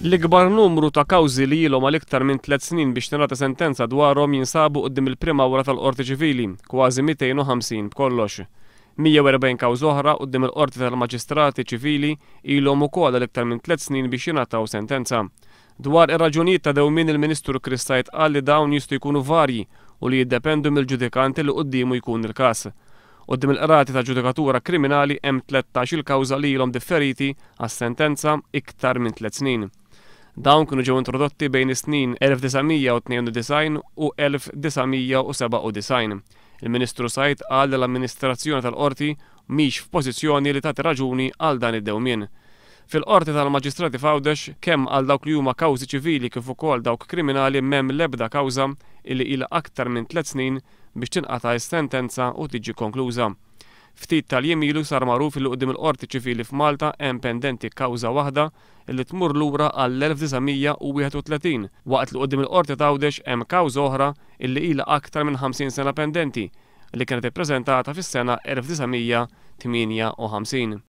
L-ikbar numru ta' kawzi li jilom għal iktar minn tliet snin biex tingħata sentenza dwarhom jinsabu qudiem il-prima wara tal-qorti ċivili, kważi 250 b'kollox. 140 kawż oħra qudiem il-qorti tal-Maġistrati ċivili ilhom ukoll għal iktar minn tliet snin biex jingħataw sentenza. Dwar ir-raġunijiet ta' dewmin il-Ministru Kristajt qal li dawn jistgħu jkunu varji u li jiddependu mill-ġudikanti li quddiemu jkun il-każ. Qoddim il-qrati ta' ġudikatura kriminali hemm 13 il-kawża li ilhom differiti għas-sentenza iktar minn 3 snin. Dawn kienu ġew introdotti bejn is-snin 1992 u 1997. Il-Ministru Sajt qal li l-amministrazzjoni tal-qorti mhix f'pożizzjoni li tagħti raġuni għal dan id-dewmien. Fil-qorti tal-Maġistrati fawdex kemm għal dawk li huma kawżi ċivili kif ukoll dawk kriminali m'hemm l-ebda kawża illi ilha aktar minn tliet snin biex tinqata' sentenza u tiġi konkluża. Ftit tal jemilu ilu sar maruf il qudiem il-qorti ċivili f'Malta hemm pendenti kawża waħda li tmur lura għall-1931 waqt li qudiem il-qorti tgħawdex hemm kawża oħra illi ilha aktar minn 50 sena pendenti li kienet ippreżentata fis-sena 1958.